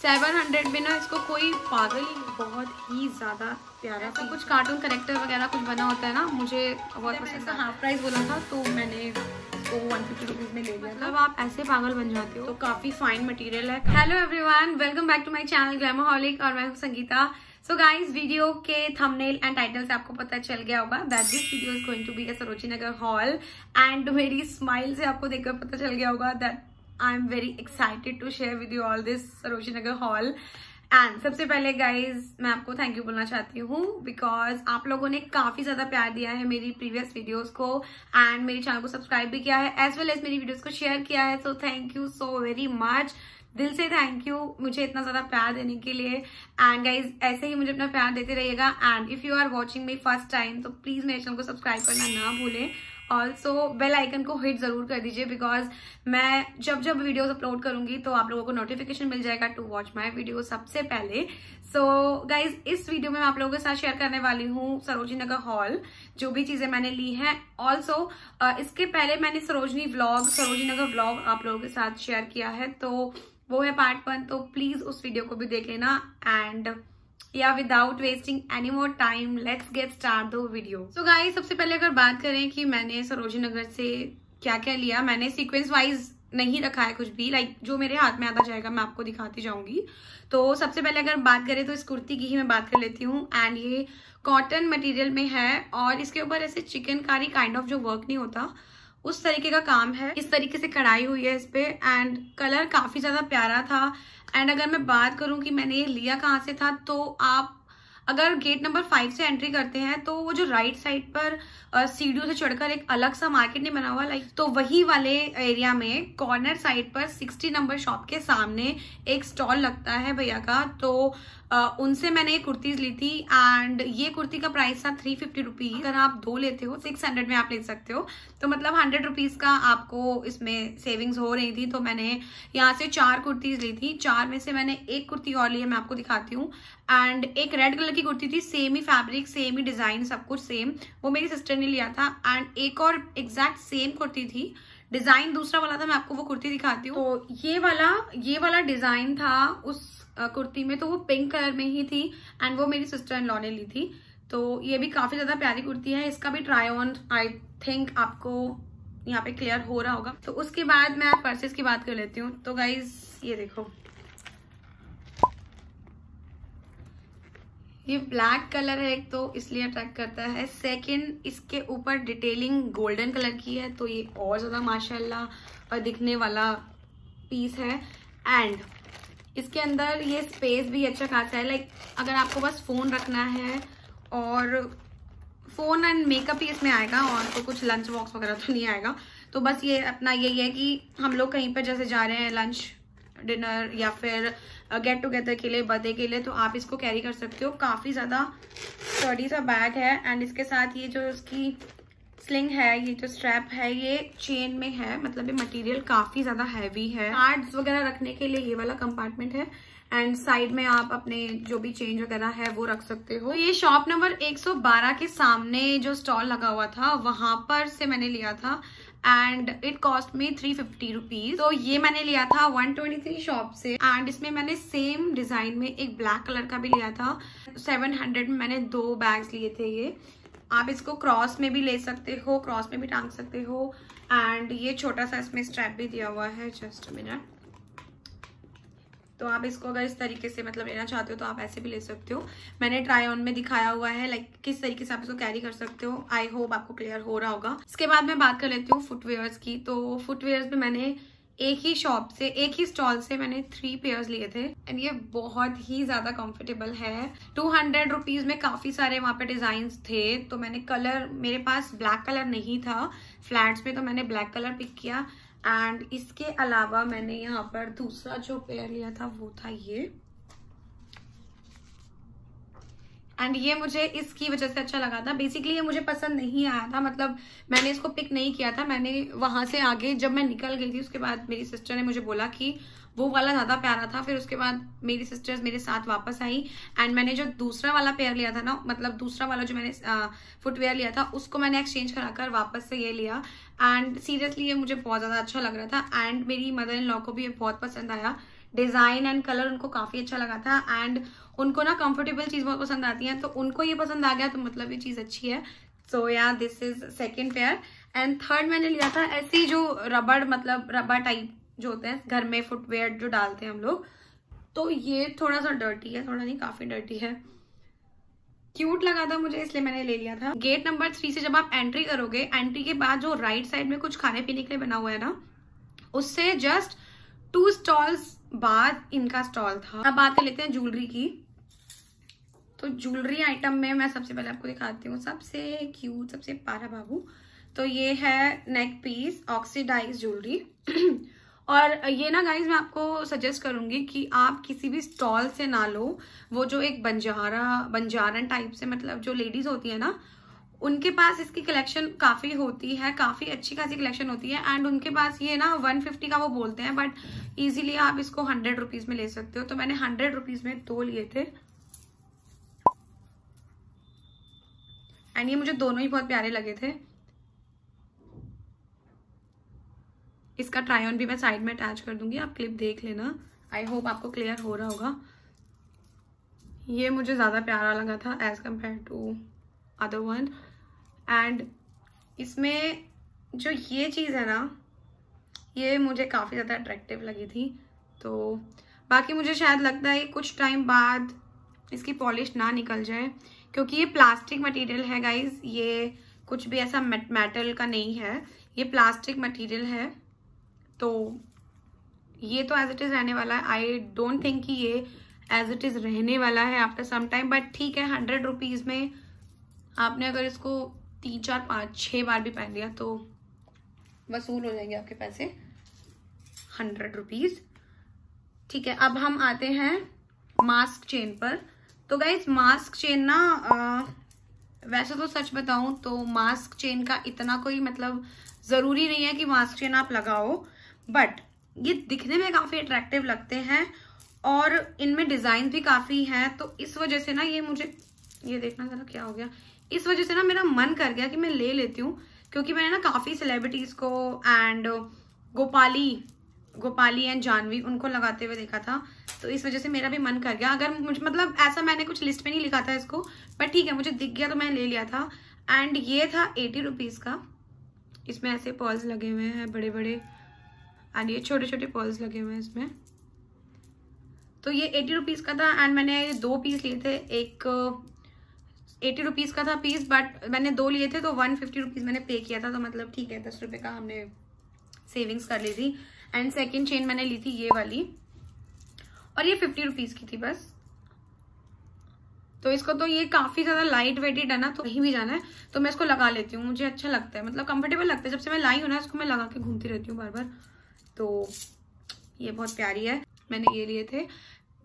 Seven hundred में ना इसको कोई पागल ही बहुत ही ज़्यादा प्यारा तो कुछ कार्टून करेक्टर वगैरह कुछ बना होता है ना मुझे बहुत पसंद था हाफ प्राइस बोला था तो मैंने इसको वन फिफ्टी रुपीज़ में ले लिया था अब मतलब आप ऐसे पागल बन जाते हो तो काफ़ी फाइन मटेरियल है hello everyone welcome back to my channel Glamoholic और मैं हूँ संगीता सो गाइज वीडियो के थंबनेल एंड टाइटल से आपको पता चल गया होगा that this video is going to be a Sarojini Nagar haul and मेरी स्माइल से आपको देखकर पता चल गया होगा that I am very excited to share with you all this Sarojini Nagar haul and सबसे पहले गाइज मैं आपको थैंक यू बोलना चाहती हूँ बिकॉज आप लोगों ने काफ़ी ज़्यादा प्यार दिया है मेरी प्रीवियस वीडियोज को एंड मेरे चैनल को सब्सक्राइब भी किया है एज वेल एज मेरी वीडियोज को शेयर किया है so thank you so very much दिल से थैंक यू मुझे इतना ज़्यादा प्यार देने के लिए एंड गाइज ऐसे ही मुझे अपना प्यार देते रहिएगा and if you are watching me first time तो प्लीज़ मेरे चैनल को सब्सक्राइब करना ना भूलें ऑल्सो बेल आइकन को हिट ज़रूर कर दीजिए बिकॉज मैं जब जब वीडियोज अपलोड करूंगी तो आप लोगों को नोटिफिकेशन मिल जाएगा टू वॉच माई वीडियो सबसे पहले सो so, गाइज इस वीडियो में मैं आप लोगों के साथ शेयर करने वाली हूँ सरोजनी नगर हॉल जो भी चीज़ें मैंने ली हैं ऑल्सो uh, इसके पहले मैंने सरोजनी ब्लॉग सरोजनी नगर व्लॉग आप लोगों के साथ शेयर किया है तो वो है पार्ट वन तो प्लीज उस वीडियो को भी देख लेना and yeah without wasting any more time let's get start to video so guys सबसे पहले अगर बात करें कि मैंने सरोजी नगर से क्या क्या लिया मैंने सीक्वेंस वाइज नहीं रखा है कुछ भी लाइक जो मेरे हाथ में आता जाएगा मैं आपको दिखाती जाऊंगी तो सबसे पहले अगर बात करें तो इस कुर्ती की ही मैं बात कर लेती हूँ एंड ये कॉटन मटेरियल में है और इसके ऊपर ऐसे चिकनकारी काइंड ऑफ जो वर्क नहीं होता उस तरीके का काम है इस तरीके से कढ़ाई हुई है इस पर एंड कलर काफ़ी ज़्यादा प्यारा था एंड अगर मैं बात करूँ कि मैंने ये लिया कहाँ से था तो आप अगर गेट नंबर फाइव से एंट्री करते हैं तो वो जो राइट साइड पर सीढ़ियों से चढ़कर एक अलग सा मार्केट नहीं बना हुआ लाइक तो वही वाले एरिया में कॉर्नर साइड पर सिक्सटी नंबर शॉप के सामने एक स्टॉल लगता है भैया का तो आ, उनसे मैंने ये कुर्तीज ली थी एंड ये कुर्ती का प्राइस था थ्री फिफ्टी रुपीज अगर आप दो लेते हो सिक्स हंड्रेड में आप ले सकते हो तो मतलब हंड्रेड रुपीज का आपको इसमें सेविंग्स हो रही थी तो मैंने यहाँ से चार कुर्तीज ली थी चार में से मैंने एक कुर्ती और ली है मैं आपको दिखाती हूँ एंड एक रेड कलर की कुर्ती थी सेम ही फैब्रिक सेम ही डिज़ाइन सब कुछ सेम वो मेरी सिस्टर ने लिया था एंड एक और एग्जैक्ट सेम कुर्ती थी डिज़ाइन दूसरा वाला था मैं आपको वो कुर्ती दिखाती हूँ तो ये वाला ये वाला डिज़ाइन था उस कुर्ती में तो वो पिंक कलर में ही थी एंड वो मेरी सिस्टर इन लॉ ने ली थी तो ये भी काफ़ी ज़्यादा प्यारी कुर्ती है इसका भी ट्राई ऑन आई थिंक आपको यहाँ पे क्लियर हो रहा होगा तो उसके बाद मैं पर्सेज की बात कर लेती हूँ तो गाइज ये देखो ये ब्लैक कलर है एक तो इसलिए अट्रैक्ट करता है सेकंड इसके ऊपर डिटेलिंग गोल्डन कलर की है तो ये और ज़्यादा माशाल्लाह और दिखने वाला पीस है एंड इसके अंदर ये स्पेस भी अच्छा खासा है लाइक अगर आपको बस फ़ोन रखना है और फ़ोन एंड मेकअप ही इसमें आएगा और तो कुछ लंच बॉक्स वगैरह तो नहीं आएगा तो बस ये अपना यही है कि हम लोग कहीं पर जैसे जा रहे हैं लंच डिनर या फिर गेट टुगेदर के लिए बर्थडे के लिए तो आप इसको कैरी कर सकते हो काफ़ी ज़्यादा स्टडी सा बैग है एंड इसके साथ ये जो इसकी स्लिंग है ये जो स्ट्रैप है ये चेन में है मतलब ये मटेरियल काफ़ी ज़्यादा हैवी है कार्ड्स वगैरह रखने के लिए ये वाला कंपार्टमेंट है एंड साइड में आप अपने जो भी चेंज वगैरह है वो रख सकते हो ये शॉप नंबर 112 के सामने जो स्टॉल लगा हुआ था वहां पर से मैंने लिया था and it cost me three fifty rupees तो ये मैंने लिया था वन ट्वेंटी थ्री शॉप से एंड इसमें मैंने सेम डिजाइन में एक ब्लैक कलर का भी लिया था सेवन हंड्रेड में मैंने दो बैग्स लिए थे ये आप इसको क्रॉस में भी ले सकते हो क्रॉस में भी टांग सकते हो एंड ये छोटा सा इसमें स्ट्रैप भी दिया हुआ है जस्ट मिनट तो आप इसको अगर इस तरीके से मतलब लेना चाहते हो तो आप ऐसे भी ले सकते हो मैंने ट्राई ऑन में दिखाया हुआ है लाइक किस तरीके से आप इसको कैरी कर सकते हो आई होप आपको क्लियर हो रहा होगा इसके बाद मैं बात कर लेती हूँ फुटवेयर्स की तो फुटवेयर्स में मैंने एक ही शॉप से एक ही स्टॉल से मैंने थ्री पेयर्स लिए थे एंड ये बहुत ही ज़्यादा कंफर्टेबल है टू हंड्रेड रुपीज़ में काफ़ी सारे वहां पे डिजाइन थे तो मैंने कलर मेरे पास ब्लैक कलर नहीं था फ्लैट्स में तो मैंने ब्लैक कलर पिक किया एंड इसके अलावा मैंने यहाँ पर दूसरा जो पेयर लिया था वो था ये एंड ये मुझे इसकी वजह से अच्छा लगा था बेसिकली ये मुझे पसंद नहीं आया था मतलब मैंने इसको पिक नहीं किया था मैंने वहां से आगे जब मैं निकल गई थी उसके बाद मेरी सिस्टर ने मुझे बोला कि वो वाला ज़्यादा प्यारा था फिर उसके बाद मेरी सिस्टर्स मेरे साथ वापस आई एंड मैंने जो दूसरा वाला पेयर लिया था ना मतलब दूसरा वाला जो मैंने फुटवेयर लिया था उसको मैंने एक्सचेंज कराकर वापस से ये लिया एंड सीरियसली ये मुझे बहुत ज़्यादा अच्छा लग रहा था एंड मेरी मदर इन लॉ को भी ये बहुत पसंद आया डिज़ाइन एंड कलर उनको काफ़ी अच्छा लगा था एंड उनको ना कंफर्टेबल चीज़ बहुत पसंद आती है तो उनको ये पसंद आ गया तो मतलब ये चीज़ अच्छी है so yeah this is second pair and third मैंने लिया था ऐसी जो रबड़ मतलब रबड़ टाइप जो होते हैं घर में फुटवेयर जो डालते हैं हम लोग तो ये थोड़ा सा डर्टी है थोड़ा नहीं काफ़ी डर्टी है क्यूट लगा था मुझे इसलिए मैंने ले लिया था गेट नंबर थ्री से जब आप एंट्री करोगे एंट्री के बाद जो राइट साइड में कुछ खाने पीने के लिए बना हुआ है ना उससे जस्ट टू स्टॉल्स बाद इनका स्टॉल था अब बात कर लेते हैं ज्वेलरी की तो ज्वेलरी आइटम में मैं सबसे पहले आपको दिखाती हूँ सबसे क्यूट सबसे पारा बाबू तो ये है नेक पीस ऑक्सीडाइज ज्वेलरी और ये ना गाइज मैं आपको सजेस्ट करूंगी कि आप किसी भी स्टॉल से ना लो वो जो एक बंजारा बंजारन टाइप से मतलब जो लेडीज होती है ना उनके पास इसकी कलेक्शन काफ़ी होती है काफ़ी अच्छी खासी कलेक्शन होती है एंड उनके पास ये ना 150 का वो बोलते हैं बट इजीली आप इसको हंड्रेड रुपीज़ में ले सकते हो तो मैंने हंड्रेड रुपीज़ में दो लिए थे एंड ये मुझे दोनों ही बहुत प्यारे लगे थे इसका ट्राई ऑन भी मैं साइड में अटैच कर दूंगी आप क्लिप देख लेना आई होप आपको क्लियर हो रहा होगा ये मुझे ज़्यादा प्यारा लगा था as compare to other one and इसमें जो ये चीज़ है ना ये मुझे काफ़ी ज़्यादा अट्रैक्टिव लगी थी तो बाकी मुझे शायद लगता है कुछ टाइम बाद इसकी पॉलिश ना निकल जाए क्योंकि ये प्लास्टिक मटेरियल है गाइज ये कुछ भी ऐसा मेटल का नहीं है ये प्लास्टिक मटेरियल है तो ये तो एज इट इज़ रहने वाला है आई डोंट थिंक कि ये एज इट इज़ रहने वाला है आफ्टर सम टाइम बट ठीक है हंड्रेड रुपीज़ में आपने अगर इसको तीन चार पाँच छह बार भी पहन लिया तो वसूल हो जाएंगे आपके पैसे हंड्रेड रुपीज़ ठीक है अब हम आते हैं मास्क चेन पर तो गाइज मास्क चेन ना आ, वैसे तो सच बताऊं तो मास्क चेन का इतना कोई मतलब ज़रूरी नहीं है कि मास्क चेन आप लगाओ बट ये दिखने में काफ़ी अट्रैक्टिव लगते हैं और इनमें डिज़ाइन भी काफ़ी हैं तो इस वजह से ना ये मुझे ये देखना ज़रा क्या हो गया इस वजह से ना मेरा मन कर गया कि मैं ले लेती हूँ क्योंकि मैंने ना काफ़ी सेलिब्रिटीज़ को एंड गोपाली गोपाली एंड जानवी उनको लगाते हुए देखा था तो इस वजह से मेरा भी मन कर गया अगर मुझे मतलब ऐसा मैंने कुछ लिस्ट में नहीं लिखा था इसको बट ठीक है मुझे दिख गया तो मैं ले लिया था एंड ये था एटी रुपीज़ का इसमें ऐसे पॉल्स लगे हुए हैं बड़े बड़े एंड ये छोटे छोटे पर्ल्स लगे हुए हैं इसमें तो ये एटी रुपीज़ का था एंड मैंने दो पीस लिए थे एक एटी uh, रुपीज़ का था पीस बट मैंने दो लिए थे तो वन फिफ्टी रुपीज़ मैंने पे किया था तो मतलब ठीक है दस रुपये का हमने सेविंग्स कर ली थी एंड सेकेंड चेन मैंने ली थी ये वाली और ये फिफ्टी रुपीज़ की थी बस तो इसको तो ये काफ़ी ज़्यादा लाइट वेटेड है ना तो कहीं भी जाना है तो मैं इसको लगा लेती हूँ मुझे अच्छा लगता है मतलब कंफर्टेबल लगता है जब से मैं लाई हूँ ना इसको मैं लगा के घूमती रहती हूँ बार बार तो ये बहुत प्यारी है मैंने ये लिए थे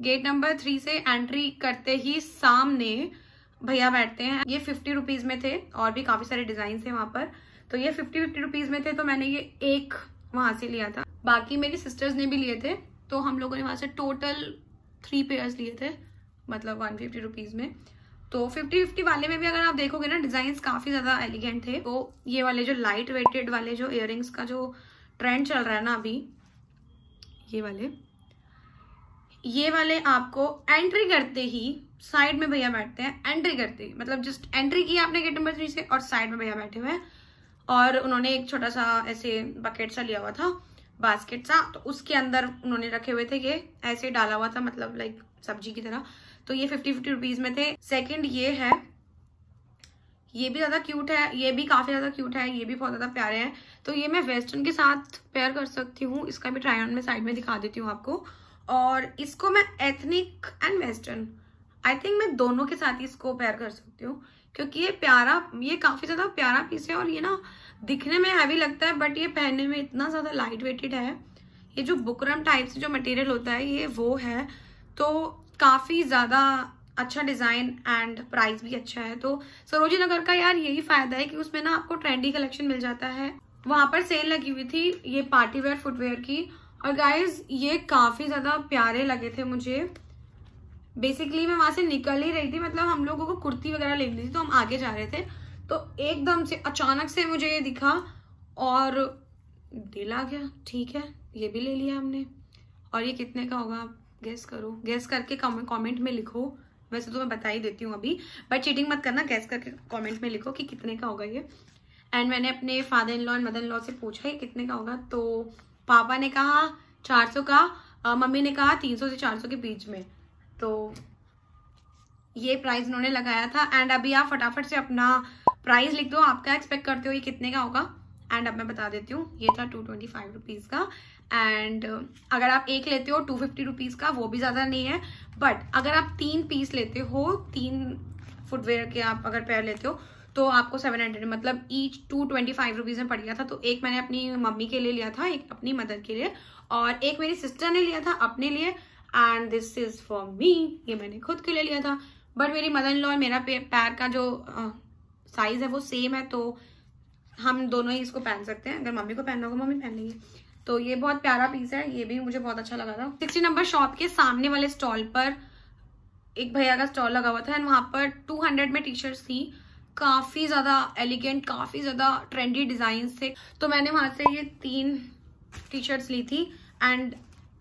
गेट नंबर थ्री से एंट्री करते ही सामने भैया बैठते हैं ये फिफ्टी रुपीज़ में थे और भी काफ़ी सारे डिज़ाइन थे वहां पर तो ये फिफ्टी फिफ्टी रुपीज़ में थे तो मैंने ये एक वहां से लिया था बाकी मेरी सिस्टर्स ने भी लिए थे तो हम लोगों ने वहां से टोटल थ्री पेयर्स लिए थे मतलब वन फिफ्टी रुपीज़ में तो फिफ्टी फिफ्टी वाले में भी अगर आप देखोगे ना डिज़ाइन काफ़ी ज़्यादा एलिगेंट थे तो ये वाले जो लाइट वेटेड वाले जो इयर का जो ट्रेंड चल रहा है ना अभी ये वाले ये वाले आपको एंट्री करते ही साइड में भैया बैठते हैं एंट्री करते ही मतलब जस्ट एंट्री की आपने गेट नंबर थ्री से और साइड में भैया बैठे हुए हैं और उन्होंने एक छोटा सा ऐसे बकेट सा लिया हुआ था बास्केट सा तो उसके अंदर उन्होंने रखे हुए थे ये ऐसे डाला हुआ था मतलब लाइक सब्जी की तरह तो ये फिफ्टी फिफ्टी रुपीज में थे सेकंड ये है ये भी ज़्यादा क्यूट है ये भी काफ़ी ज़्यादा क्यूट है ये भी बहुत ज़्यादा प्यारे हैं तो ये मैं वेस्टर्न के साथ पेयर कर सकती हूँ इसका भी ट्राई ऑन में साइड में दिखा देती हूँ आपको और इसको मैं ethnic and western I think मैं दोनों के साथ ही इसको पेयर कर सकती हूँ क्योंकि ये प्यारा ये काफ़ी ज़्यादा प्यारा पीस है और ये ना दिखने में हैवी लगता है बट ये पहनने में इतना ज़्यादा लाइट वेटेड है ये जो बुकरम टाइप से जो मटेरियल होता है ये वो है तो काफ़ी ज़्यादा अच्छा डिज़ाइन एंड प्राइस भी अच्छा है तो सरोजी नगर का यार यही फायदा है कि उसमें ना आपको ट्रेंडी कलेक्शन मिल जाता है वहां पर सेल लगी हुई थी ये पार्टी वेयर फुटवेयर की और गाइज ये काफ़ी ज़्यादा प्यारे लगे थे मुझे बेसिकली मैं वहां से निकल ही रही थी मतलब हम लोगों को कुर्ती वगैरह लेनी थी तो हम आगे जा रहे थे तो एकदम से अचानक से मुझे ये दिखा और दिल आ गया ठीक है ये भी ले लिया हमने और ये कितने का होगा आप गेस करो गेस करके कमेंट में लिखो वैसे तो मैं बता ही देती हूँ अभी बट चीटिंग मत करना गैस करके कमेंट में लिखो कि कितने का होगा ये एंड मैंने अपने father in law and mother in law से पूछा ये कितने का होगा तो पापा ने कहा चार सौ का मम्मी ने कहा तीन सौ से चार सौ के बीच में तो ये प्राइस उन्होंने लगाया था एंड अभी आप फटाफट से अपना प्राइस लिख दो आप क्या एक्सपेक्ट करते हो ये कितने का होगा एंड अब मैं बता देती हूँ ये था टू ट्वेंटी फाइव रुपीज़ का एंड uh, अगर आप एक लेते हो टू फिफ्टी रुपीज़ का वो भी ज़्यादा नहीं है बट अगर आप तीन पीस लेते हो तीन फुटवेयर के आप अगर पैर लेते हो तो आपको सेवन हंड्रेड मतलब each two twenty five rupees में पड़ गया था तो एक मैंने अपनी मम्मी के लिए लिया था एक अपनी मदर के लिए और एक मेरी सिस्टर ने लिया था अपने लिए and this is for me ये मैंने खुद के लिए लिया था बट मेरी मदर इन लॉ और मेरा पैर का जो साइज़ uh, है वो सेम है तो हम दोनों ही इसको पहन सकते हैं अगर मम्मी को पहनना होगा मम्मी पहन लेंगे तो ये बहुत प्यारा पीस है ये भी मुझे बहुत अच्छा लगा था सिक्सटी नंबर शॉप के सामने वाले स्टॉल पर एक भैया का स्टॉल लगा हुआ था एंड वहां पर टू हंड्रेड में टी शर्ट थी काफ़ी ज़्यादा एलिगेंट काफ़ी ज़्यादा ट्रेंडी डिज़ाइन थे तो मैंने वहां से ये तीन टी शर्ट्स ली थी एंड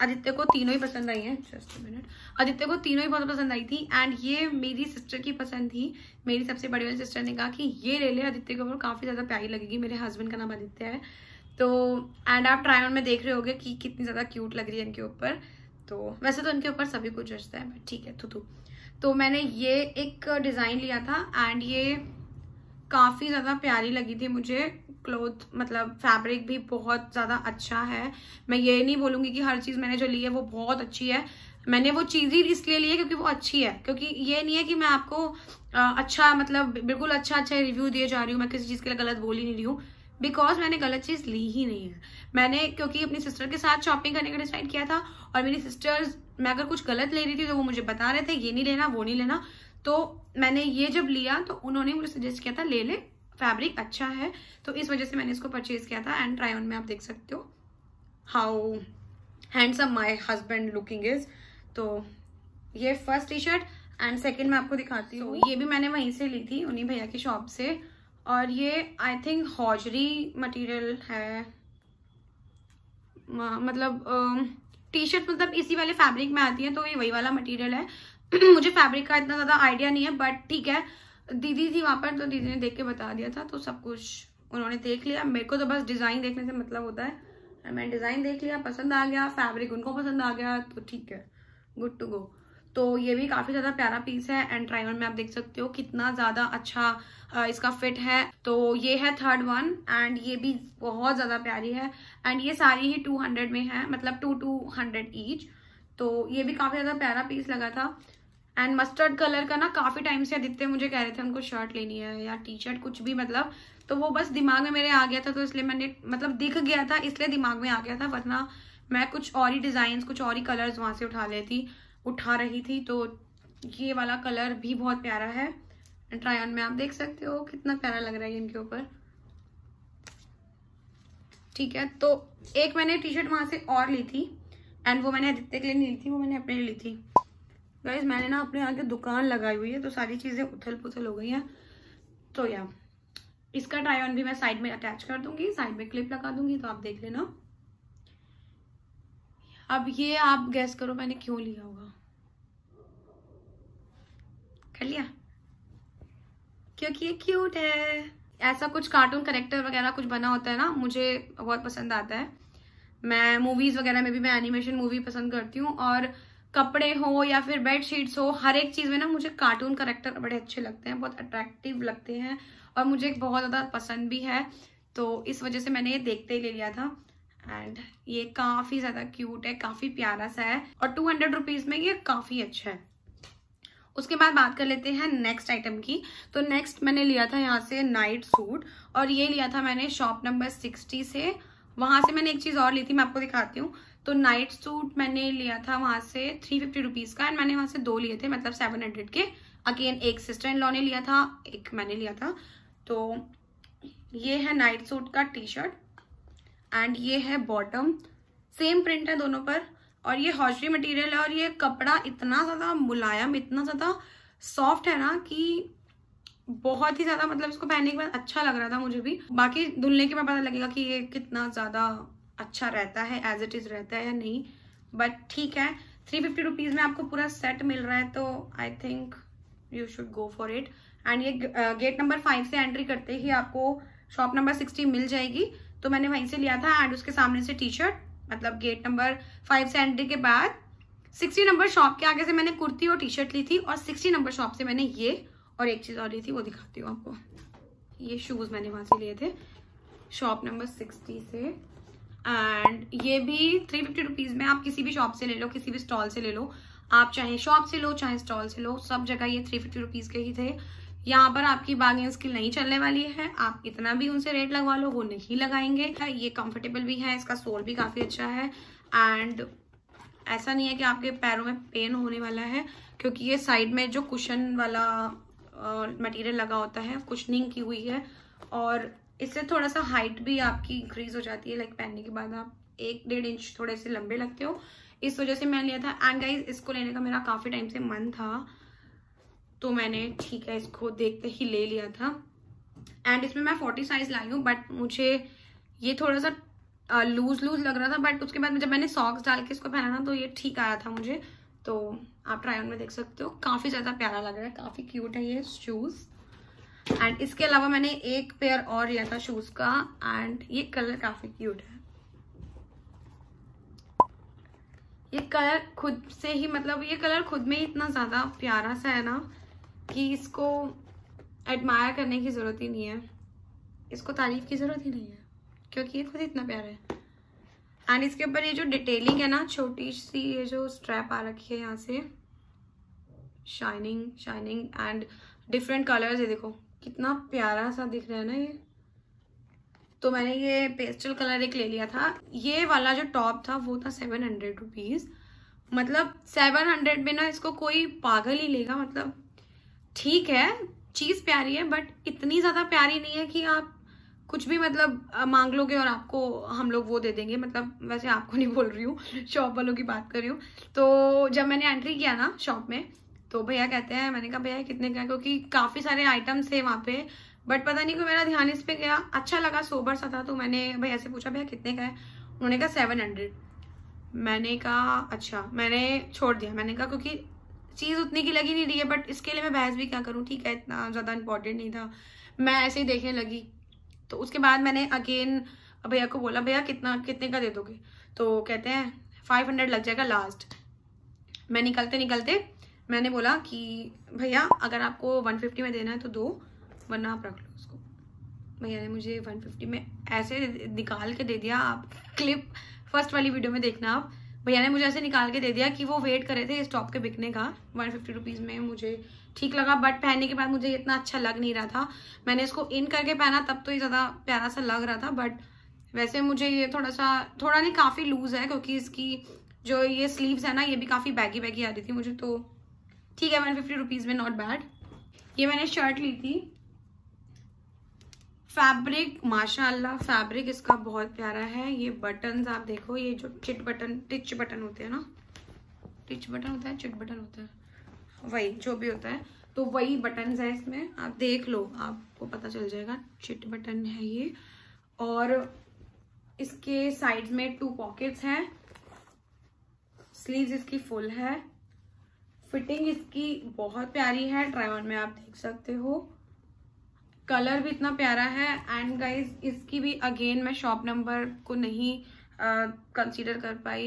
आदित्य को तीनों ही पसंद आई हैं जस्ट मिनट आदित्य को तीनों ही बहुत पसंद आई थी एंड ये मेरी सिस्टर की पसंद थी मेरी सबसे बड़ी वाली सिस्टर ने कहा कि ये ले ले आदित्य को काफ़ी ज़्यादा प्यारी लगेगी मेरे हस्बैंड का नाम आदित्य है तो एंड आप ट्राई ऑन में देख रहे होगे कि कितनी ज़्यादा क्यूट लग रही है इनके ऊपर तो वैसे तो इनके ऊपर सभी कुछ जचता है बट ठीक है तू तो मैंने ये एक डिज़ाइन लिया था एंड ये काफ़ी ज़्यादा प्यारी लगी थी मुझे क्लोथ मतलब फैब्रिक भी बहुत ज़्यादा अच्छा है मैं ये नहीं बोलूँगी कि हर चीज़ मैंने जो ली है वो बहुत अच्छी है मैंने वो चीज़ ही इसलिए ली है क्योंकि वो अच्छी है क्योंकि ये नहीं है कि मैं आपको अच्छा मतलब बिल्कुल अच्छा अच्छा रिव्यू दिए जा रही हूँ मैं किसी चीज़ के लिए गलत बोल ही नहीं रही हूँ बिकॉज मैंने गलत चीज़ ली ही नहीं है मैंने क्योंकि अपनी सिस्टर के साथ शॉपिंग करने का डिसाइड किया था और मेरी सिस्टर्स मैं अगर कुछ गलत ले रही थी तो वो मुझे बता रहे थे ये नहीं लेना वो नहीं लेना तो मैंने ये जब लिया तो उन्होंने मुझे सजेस्ट किया था ले ले फैब्रिक अच्छा है तो इस वजह से मैंने इसको परचेज किया था एंड ट्राई ऑन में आप देख सकते हो how handsome my husband looking is तो ये first T shirt and second मैं आपको दिखाती हूँ ये भी मैंने वहीं से ली थी उन्हीं भैया की शॉप से और ये आई थिंक हॉजरी मटेरियल है मतलब टी शर्ट मतलब इसी वाले फैब्रिक में आती है तो ये वही वाला मटेरियल है मुझे फैब्रिक का इतना ज़्यादा आइडिया नहीं है बट ठीक है दीदी थी वहाँ पर तो दीदी ने देख के बता दिया था तो सब कुछ उन्होंने देख लिया मेरे को तो बस डिज़ाइन देखने से मतलब होता है मैंने डिज़ाइन देख लिया पसंद आ गया फैब्रिक उनको पसंद आ गया तो ठीक है गुड टू गो तो ये भी काफ़ी ज़्यादा प्यारा पीस है एंड ट्राइवन में आप देख सकते हो कितना ज़्यादा अच्छा इसका फिट है तो ये है थर्ड वन एंड ये भी बहुत ज़्यादा प्यारी है एंड ये सारी ही 200 में है मतलब टू टू हंड्रेड ईच तो ये भी काफ़ी ज़्यादा प्यारा पीस लगा था एंड मस्टर्ड कलर का ना काफ़ी टाइम से आदित्य मुझे कह रहे थे हमको शर्ट लेनी है या टी शर्ट कुछ भी मतलब तो वो बस दिमाग में मेरे आ गया था तो इसलिए मैंने मतलब दिख गया था इसलिए दिमाग में आ गया था वरना मैं कुछ और ही डिजाइन कुछ और ही कलर्स वहां से उठा लेती उठा रही थी तो ये वाला कलर भी बहुत प्यारा है एंड ट्राई ऑन में आप देख सकते हो कितना प्यारा लग रहा है इनके ऊपर ठीक है तो एक मैंने टी शर्ट वहाँ से और ली थी एंड वो मैंने आदित्य के लिए नहीं ली थी वो मैंने अपने लिए ली थी गाइज मैंने ना अपने आगे दुकान लगाई हुई है तो सारी चीज़ें उथल पुथल हो गई हैं तो या इसका ट्राई ऑन भी मैं साइड में अटैच कर दूंगी साइड में क्लिप लगा दूंगी तो आप देख लेना अब ये आप गैस करो मैंने क्यों लिया होगा कर लिया क्योंकि ये क्यूट है ऐसा कुछ कार्टून करेक्टर वगैरह कुछ बना होता है ना मुझे बहुत पसंद आता है मैं मूवीज़ वगैरह में भी मैं एनिमेशन मूवी पसंद करती हूँ और कपड़े हो या फिर बेड शीट्स हो हर एक चीज़ में ना मुझे कार्टून करेक्टर बड़े अच्छे लगते हैं बहुत अट्रैक्टिव लगते हैं और मुझे बहुत ज़्यादा पसंद भी है तो इस वजह से मैंने ये देखते ही ले लिया था एंड ये काफ़ी ज़्यादा क्यूट है काफ़ी प्यारा सा है और टू हंड्रेड रुपीज़ में ये काफ़ी अच्छा है उसके बाद बात कर लेते हैं नेक्स्ट आइटम की तो नेक्स्ट मैंने लिया था यहाँ से नाइट सूट और ये लिया था मैंने शॉप नंबर सिक्सटी से वहाँ से मैंने एक चीज़ और ली थी मैं आपको दिखाती हूँ तो नाइट सूट मैंने लिया था वहाँ से थ्री फिफ्टी रुपीज़ का एंड मैंने वहाँ से दो लिए थे मतलब सेवन हंड्रेड के अगेन एक सिस्टर इन लॉ ने लिया था एक मैंने लिया था तो ये है नाइट सूट का टी शर्ट एंड ये है बॉटम सेम प्रिंट है दोनों पर और ये हॉजरी मटेरियल है और ये कपड़ा इतना ज़्यादा मुलायम इतना ज़्यादा सॉफ्ट है ना कि बहुत ही ज़्यादा मतलब इसको पहनने के बाद अच्छा लग रहा था मुझे भी बाकी धुलने के बाद पता लगेगा कि ये कितना ज़्यादा अच्छा रहता है एज इट इज़ रहता है या नहीं बट ठीक है थ्री फिफ्टी रुपीज़ में आपको पूरा सेट मिल रहा है तो I think you should go for it and ये गेट नंबर फाइव से एंट्री करते ही आपको शॉप नंबर सिक्सटी मिल जाएगी तो मैंने वहीं से लिया था एंड उसके सामने से टी शर्ट मतलब गेट नंबर फाइव से एंट्री के बाद सिक्सटी नंबर शॉप के आगे से मैंने कुर्ती और टी शर्ट ली थी और सिक्सटी नंबर शॉप से मैंने ये और एक चीज़ और ली थी वो दिखाती हूँ आपको ये शूज़ मैंने वहाँ से लिए थे शॉप नंबर सिक्सटी से एंड ये भी थ्री फिफ्टी रुपीज़ में आप किसी भी शॉप से ले लो किसी भी स्टॉल से ले लो आप चाहे शॉप से लो चाहे स्टॉल से लो सब जगह ये थ्री फिफ्टी रुपीज़ के ही थे यहाँ पर आपकी बार्गेन स्किल नहीं चलने वाली है आप इतना भी उनसे रेट लगवा लो वो नहीं लगाएंगे ये कंफर्टेबल भी है इसका सोल भी काफ़ी अच्छा है एंड ऐसा नहीं है कि आपके पैरों में पेन होने वाला है क्योंकि ये साइड में जो कुशन वाला मटेरियल लगा होता है कुशनिंग की हुई है और इससे थोड़ा सा हाइट भी आपकी इंक्रीज हो जाती है लाइक पहनने के बाद आप एक डेढ़ इंच थोड़े से लंबे लगते हो इस वजह से मैंने लिया था एंड गाइज इसको लेने का मेरा काफ़ी टाइम से मन था तो मैंने ठीक है इसको देखते ही ले लिया था एंड इसमें मैं फोर्टी साइज लाई हूँ बट मुझे ये थोड़ा सा लूज लूज लग रहा था बट उसके बाद जब मैंने सॉक्स डाल के इसको पहना था तो ये ठीक आया था मुझे तो आप ट्राई में देख सकते हो काफ़ी ज़्यादा प्यारा लग रहा है काफ़ी क्यूट है ये शूज़ एंड इसके अलावा मैंने एक पेयर और लिया था शूज़ का एंड ये कलर काफ़ी क्यूट है ये कलर खुद से ही मतलब ये कलर खुद में ही इतना ज़्यादा प्यारा सा है ना कि इसको एडमायर करने की ज़रूरत ही नहीं है इसको तारीफ़ की ज़रूरत ही नहीं है क्योंकि ये खुद इतना प्यारा है एंड इसके ऊपर ये जो डिटेलिंग है ना छोटी सी ये जो स्ट्रैप आ रखी है यहाँ से shining shining and different colours ये देखो कितना प्यारा सा दिख रहा है ना ये तो मैंने ये पेस्टल कलर एक ले लिया था ये वाला जो टॉप था वो था सेवन हंड्रेड रुपीज़ मतलब सेवन हंड्रेड में ना इसको कोई पागल ही लेगा मतलब ठीक है चीज़ प्यारी है बट इतनी ज़्यादा प्यारी नहीं है कि आप कुछ भी मतलब मांग लोगे और आपको हम लोग वो दे देंगे मतलब वैसे आपको नहीं बोल रही हूँ शॉप वालों की बात कर रही हूँ तो जब मैंने एंट्री किया ना शॉप में तो भैया कहते हैं मैंने कहा भैया कितने का क्योंकि काफ़ी सारे आइटम्स थे वहाँ पे बट पता नहीं क्यों मेरा ध्यान इस पर गया अच्छा लगा सोबर सा था तो मैंने भैया से पूछा भैया कितने का है उन्होंने कहा सेवन हंड्रेड मैंने कहा अच्छा मैंने छोड़ दिया मैंने कहा क्योंकि चीज़ उतनी की लगी नहीं रही है बट इसके लिए मैं बहस भी क्या करूँ ठीक है इतना ज़्यादा इंपॉर्टेंट नहीं था मैं ऐसे ही देखने लगी तो उसके बाद मैंने अगेन भैया को बोला भैया कितना कितने का दे दोगे तो कहते हैं फाइव हंड्रेड लग जाएगा लास्ट मैं निकलते निकलते मैंने बोला कि भैया अगर आपको वन फिफ्टी में देना है तो दो वरना आप रख लो उसको भैया ने मुझे वन फिफ्टी में ऐसे निकाल के दे दिया आप क्लिप फर्स्ट वाली वीडियो में देखना आप भैया ने मुझे ऐसे निकाल के दे दिया कि वो वेट करे थे इस टॉप के बिकने का वन फिफ्टी रुपीज़ में मुझे ठीक लगा बट पहनने के बाद मुझे इतना अच्छा लग नहीं रहा था मैंने इसको इन करके पहना तब तो ये ज़्यादा प्यारा सा लग रहा था बट वैसे मुझे ये थोड़ा सा थोड़ा नहीं काफ़ी लूज़ है क्योंकि इसकी जो ये स्लीव्स है ना ये भी काफ़ी बैगी बैगी आ रही थी मुझे तो ठीक है वन फिफ्टी रुपीज़ में नॉट बैड ये मैंने शर्ट ली थी फैब्रिक माशाल्लाह फैब्रिक इसका बहुत प्यारा है ये बटन आप देखो ये जो चिट बटन टिच बटन होते हैं ना टिच बटन होता है चिट बटन होता है वही जो भी होता है तो वही बटन है इसमें आप देख लो आपको पता चल जाएगा चिट बटन है ये और इसके साइड में टू पॉकेट्स हैं स्लीव्स इसकी फुल है फिटिंग इसकी बहुत प्यारी है ड्राइवर में आप देख सकते हो कलर भी इतना प्यारा है एंड गाइज इसकी भी अगेन मैं शॉप नंबर को नहीं कंसिडर uh, कर पाई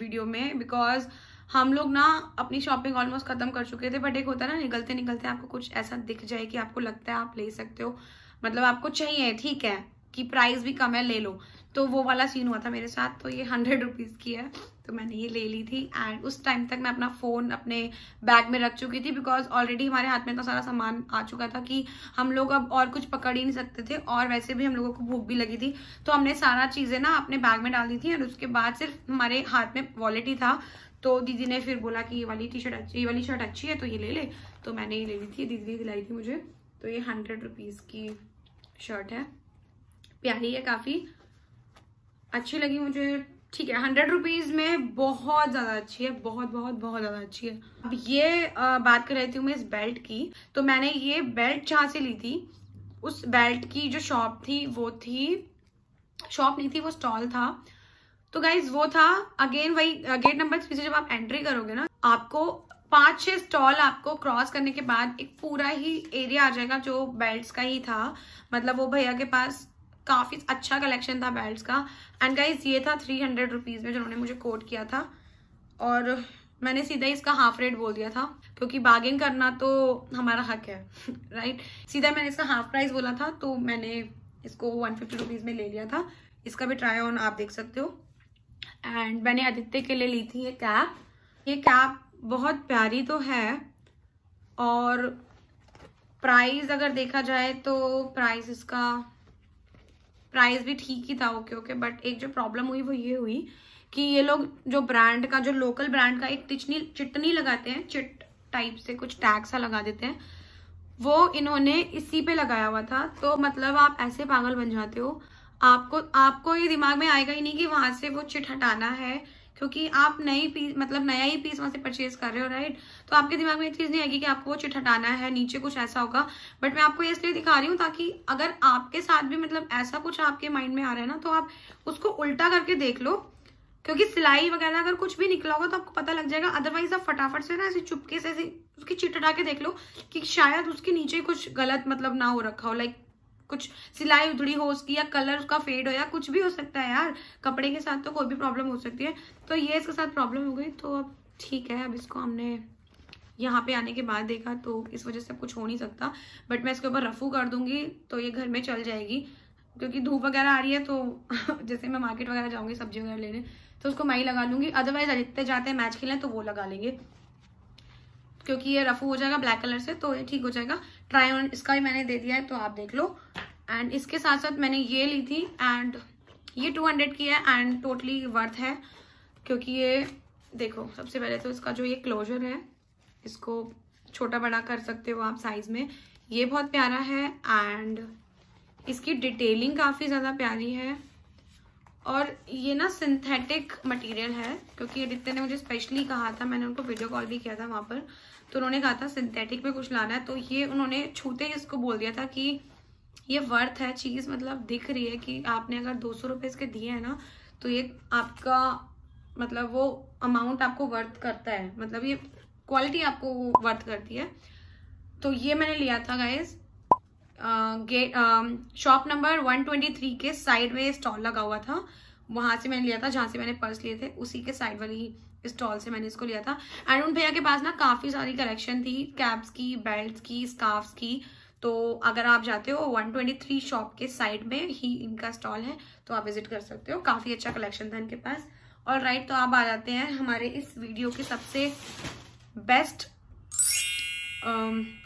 वीडियो में बिकॉज हम लोग ना अपनी शॉपिंग ऑलमोस्ट ख़त्म कर चुके थे बट एक होता है ना निकलते निकलते आपको कुछ ऐसा दिख जाए कि आपको लगता है आप ले सकते हो मतलब आपको चाहिए ठीक है कि प्राइस भी कम है ले लो तो वो वाला सीन हुआ था मेरे साथ तो ये हंड्रेड रुपीज़ की है तो मैंने ये ले ली थी एंड उस टाइम तक मैं अपना फ़ोन अपने बैग में रख चुकी थी बिकॉज ऑलरेडी हमारे हाथ में इतना सारा सामान आ चुका था कि हम लोग अब और कुछ पकड़ ही नहीं सकते थे और वैसे भी हम लोगों को भूख भी लगी थी तो हमने सारा चीज़ें ना अपने बैग में डाल दी थी और उसके बाद सिर्फ हमारे हाथ में वॉलेट ही था तो दीदी ने फिर बोला कि ये वाली टी शर्ट अच्छी ये वाली शर्ट अच्छी है तो ये ले ले तो मैंने ये ले ली थी दीदी ने दिलाई थी मुझे तो ये हंड्रेड रुपीज़ की शर्ट है प्यारी है काफ़ी अच्छी लगी मुझे ठीक है हंड्रेड रुपीज़ में बहुत ज़्यादा अच्छी है बहुत बहुत बहुत ज़्यादा अच्छी है अब ये आ, बात कर रही थी मैं इस बेल्ट की तो मैंने ये बेल्ट जहाँ से ली थी उस बेल्ट की जो शॉप थी वो थी शॉप नहीं थी वो स्टॉल था तो गाइज वो था अगेन वही गेट नंबर थ्री से जब आप एंट्री करोगे ना आपको पांच छह स्टॉल आपको क्रॉस करने के बाद एक पूरा ही एरिया आ जाएगा जो बेल्ट का ही था मतलब वो भैया के पास काफ़ी अच्छा कलेक्शन था बेल्ट का एंड गाइज ये था थ्री हंड्रेड रुपीज़ में जिन्होंने मुझे कोट किया था और मैंने सीधा इसका हाफ रेट बोल दिया था क्योंकि बार्गेन करना तो हमारा हक है राइट सीधा मैंने इसका हाफ प्राइस बोला था तो मैंने इसको वन फिफ्टी रुपीज़ में ले लिया था इसका भी ट्राई ऑन आप देख सकते हो एंड मैंने आदित्य के लिए ली थी ये कैप ये कैप बहुत प्यारी तो है और प्राइस अगर देखा जाए तो प्राइस इसका प्राइस भी ठीक ही था ओके ओके बट एक जो प्रॉब्लम हुई वो ये हुई कि ये लोग जो ब्रांड का जो लोकल ब्रांड का एक टिचनी चिटनी लगाते हैं चिट टाइप से कुछ टैग सा लगा देते हैं वो इन्होंने इसी पे लगाया हुआ था तो मतलब आप ऐसे पागल बन जाते हो आपको आपको ये दिमाग में आएगा ही नहीं कि वहां से वो चिट हटाना है क्योंकि आप नई पीस मतलब नया ही पीस वहाँ से परचेज कर रहे हो राइट तो आपके दिमाग में ये चीज़ नहीं आएगी कि आपको वो चिट हटाना है नीचे कुछ ऐसा होगा बट मैं आपको इसलिए दिखा रही हूँ ताकि अगर आपके साथ भी मतलब ऐसा कुछ आपके माइंड में आ रहा है ना तो आप उसको उल्टा करके देख लो क्योंकि सिलाई वगैरह अगर कुछ भी निकला होगा तो आपको पता लग जाएगा अदरवाइज आप फटाफट से ना ऐसे चुपके से ऐसे उसकी चिट हटा के देख लो कि शायद उसके नीचे कुछ गलत मतलब ना हो रखा हो लाइक कुछ सिलाई उधड़ी हो उसकी या कलर उसका फेड हो या कुछ भी हो सकता है यार कपड़े के साथ तो कोई भी प्रॉब्लम हो सकती है तो ये इसके साथ प्रॉब्लम हो गई तो अब ठीक है अब इसको हमने यहाँ पे आने के बाद देखा तो इस वजह से कुछ हो नहीं सकता बट मैं इसके ऊपर रफू कर दूंगी तो ये घर में चल जाएगी क्योंकि धूप वगैरह आ रही है तो जैसे मैं मार्केट वगैरह जाऊँगी सब्जी वगैरह लेने तो उसको मैं ही लगा लूँगी अदरवाइज आदित्य जाते हैं मैच खेलें तो वो लगा लेंगे क्योंकि ये रफू हो जाएगा ब्लैक कलर से तो ये ठीक हो जाएगा ट्राई ऑन इसका भी मैंने दे दिया है तो आप देख लो एंड इसके साथ साथ मैंने ये ली थी एंड ये टू हंड्रेड की है एंड टोटली वर्थ है क्योंकि ये देखो सबसे पहले तो इसका जो ये क्लोजर है इसको छोटा बड़ा कर सकते हो आप साइज़ में ये बहुत प्यारा है एंड इसकी डिटेलिंग काफ़ी ज़्यादा प्यारी है और ये ना सिंथेटिक मटेरियल है क्योंकि ये जितने ने मुझे स्पेशली कहा था मैंने उनको वीडियो कॉल भी किया था वहाँ पर तो उन्होंने कहा था सिंथेटिक में कुछ लाना है तो ये उन्होंने छूते ही इसको बोल दिया था कि ये वर्थ है चीज़ मतलब दिख रही है कि आपने अगर दो सौ रुपये इसके दिए हैं ना तो ये आपका मतलब वो अमाउंट आपको वर्थ करता है मतलब ये क्वालिटी आपको वर्थ करती है तो ये मैंने लिया था गाइज गेट शॉप नंबर 123 के साइड में स्टॉल लगा हुआ था वहाँ से मैंने लिया था जहाँ से मैंने पर्स लिए थे उसी के साइड वाली स्टॉल से मैंने इसको लिया था एंड उन भैया के पास ना काफ़ी सारी कलेक्शन थी कैप्स की बेल्ट की स्काफ्स की तो अगर आप जाते हो 123 शॉप के साइड में ही इनका स्टॉल है तो आप विजिट कर सकते हो काफ़ी अच्छा कलेक्शन था इनके पास और राइट तो आप आ जाते हैं हमारे इस वीडियो के सबसे बेस्ट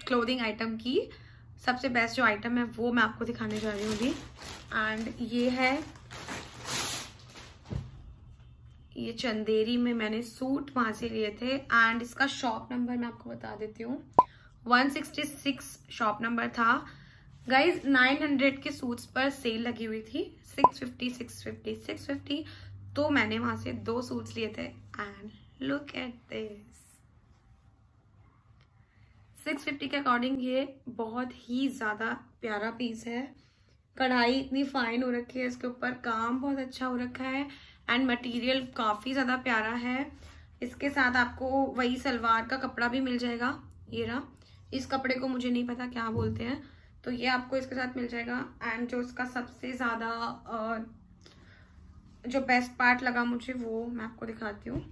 क्लोथिंग आइटम की सबसे बेस्ट जो आइटम है वो मैं आपको दिखाने जा रही हूँ अभी एंड ये है ये चंदेरी में मैंने सूट वहां से लिए थे एंड इसका शॉप नंबर मैं आपको बता देती हूँ 166 शॉप नंबर था गाइज 900 के सूट्स पर सेल लगी हुई थी 650 650 650 तो मैंने वहां से दो सूट्स लिए थे एंड लुक एट दिस 650 के अकॉर्डिंग ये बहुत ही ज़्यादा प्यारा पीस है कढ़ाई इतनी फाइन हो रखी है इसके ऊपर काम बहुत अच्छा हो रखा है एंड मटेरियल काफ़ी ज़्यादा प्यारा है इसके साथ आपको वही सलवार का कपड़ा भी मिल जाएगा ये रहा इस कपड़े को मुझे नहीं पता क्या बोलते हैं तो ये आपको इसके साथ मिल जाएगा एंड जो इसका सबसे ज़्यादा जो बेस्ट पार्ट लगा मुझे वो मैं आपको दिखाती हूँ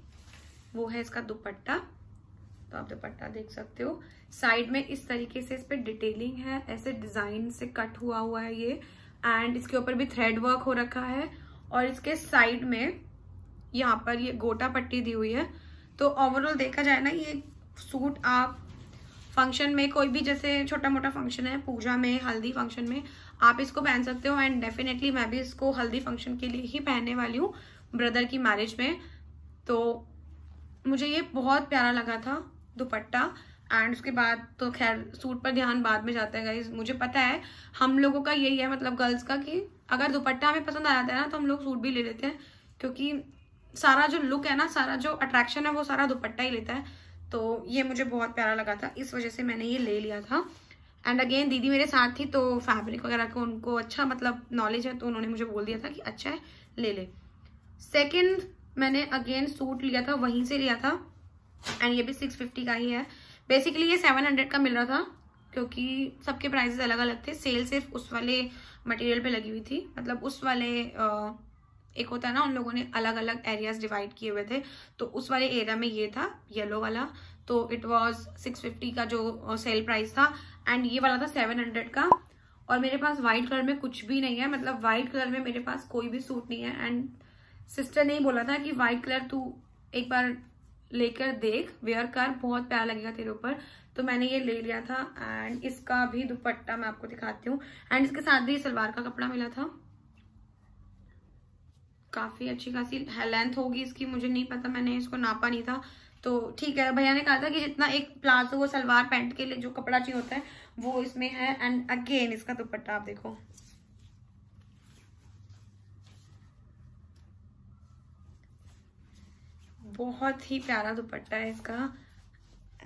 वो है इसका दुपट्टा तो आप दुपट्टा देख सकते हो साइड में इस तरीके से इस पर डिटेलिंग है ऐसे डिज़ाइन से कट हुआ हुआ है ये एंड इसके ऊपर भी थ्रेड वर्क हो रखा है और इसके साइड में यहाँ पर ये गोटा पट्टी दी हुई है तो ओवरऑल देखा जाए ना ये सूट आप फंक्शन में कोई भी जैसे छोटा मोटा फंक्शन है पूजा में हल्दी फंक्शन में आप इसको पहन सकते हो एंड डेफिनेटली मैं भी इसको हल्दी फंक्शन के लिए ही पहनने वाली हूँ ब्रदर की मैरिज में तो मुझे ये बहुत प्यारा लगा था दुपट्टा एंड उसके बाद तो खैर सूट पर ध्यान बाद में जाता है गाइज मुझे पता है हम लोगों का यही है मतलब गर्ल्स का कि अगर दुपट्टा हमें पसंद आ जाता है ना तो हम लोग सूट भी ले लेते हैं क्योंकि सारा जो लुक है ना सारा जो अट्रैक्शन है वो सारा दुपट्टा ही लेता है तो ये मुझे बहुत प्यारा लगा था इस वजह से मैंने ये ले लिया था एंड अगेन दीदी मेरे साथ थी तो फैब्रिक वगैरह का उनको अच्छा मतलब नॉलेज है तो उन्होंने मुझे बोल दिया था कि अच्छा है ले ले सेकेंड मैंने अगेन सूट लिया था वहीं से लिया था एंड ये भी सिक्स फिफ्टी का ही है बेसिकली ये सेवन हंड्रेड का मिल रहा था क्योंकि सबके प्राइजेस अलग अलग थे सेल सिर्फ उस वाले मटेरियल पे लगी हुई थी मतलब उस वाले एक होता है ना उन लोगों ने अलग अलग एरियाज डिवाइड किए हुए थे तो उस वाले एरिया में ये था येलो वाला तो इट वाज 650 का जो सेल प्राइस था एंड ये वाला था 700 का और मेरे पास वाइट कलर में कुछ भी नहीं है मतलब वाइट कलर में मेरे पास कोई भी सूट नहीं है एंड सिस्टर ने ही बोला था कि वाइट कलर तू एक बार लेकर देख वेयर कर बहुत प्यारा लगेगा तेरे ऊपर तो मैंने ये ले लिया था एंड इसका भी दुपट्टा मैं आपको दिखाती हूँ एंड इसके साथ भी सलवार का कपड़ा मिला था काफ़ी अच्छी खासी लेंथ होगी इसकी मुझे नहीं पता मैंने इसको नापा नहीं था तो ठीक है भैया ने कहा था कि जितना एक प्लाजो वो सलवार पैंट के लिए जो कपड़ा चाहिए होता है वो इसमें है एंड अगेन इसका दुपट्टा आप देखो बहुत ही प्यारा दुपट्टा है इसका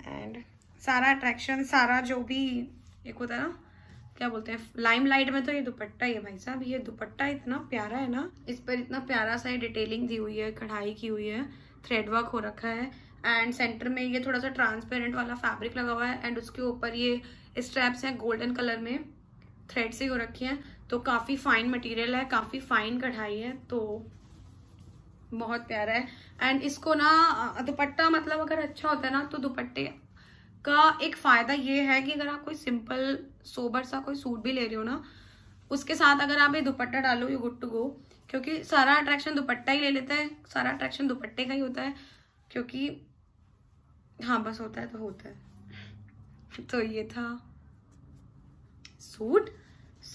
एंड सारा अट्रैक्शन सारा जो भी एक होता है ना क्या बोलते हैं लाइम लाइट में तो ये दुपट्टा ही है भाई साहब ये दुपट्टा इतना प्यारा है ना इस पर इतना प्यारा सा डिटेलिंग दी हुई है कढ़ाई की हुई है थ्रेड वर्क हो रखा है एंड सेंटर में ये थोड़ा सा ट्रांसपेरेंट वाला फैब्रिक लगा हुआ है एंड उसके ऊपर ये स्ट्रैप्स हैं गोल्डन कलर में थ्रेड से हो रखी हैं तो काफ़ी फाइन मटेरियल है काफ़ी फाइन कढ़ाई है तो बहुत प्यारा है एंड इसको ना दुपट्टा मतलब अगर अच्छा होता है ना तो दुपट्टे का एक फ़ायदा ये है कि अगर आप कोई सिंपल सोबर सा कोई सूट भी ले रहे हो ना उसके साथ अगर आप ये दुपट्टा डालो ये गुड टू गो क्योंकि सारा अट्रैक्शन दुपट्टा ही ले लेता है सारा अट्रैक्शन दुपट्टे का ही होता है क्योंकि हाँ बस होता है तो होता है तो ये था सूट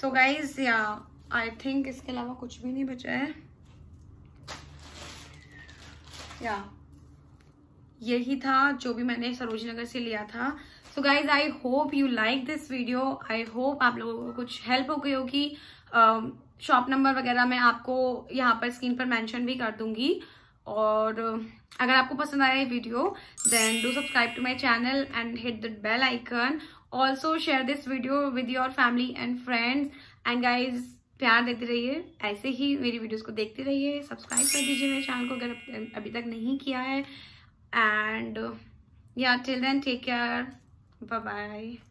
सो गाइज या आई थिंक इसके अलावा कुछ भी नहीं बचा है या yeah. यही था जो भी मैंने सरोजी नगर से लिया था so guys I hope you like this video I hope आप लोगों को कुछ हेल्प हो गई होगी शॉप um, नंबर वगैरह मैं आपको यहाँ पर स्क्रीन पर मैंशन भी कर दूंगी और uh, अगर आपको पसंद आया ये video then do subscribe to my channel and hit the bell icon also share this video with your family and friends and guys प्यार देते रहिए ऐसे ही मेरी वीडियोस को देखते रहिए सब्सक्राइब कर दीजिए मेरे चैनल को अगर अभी तक नहीं किया है and yeah till then take care bye bye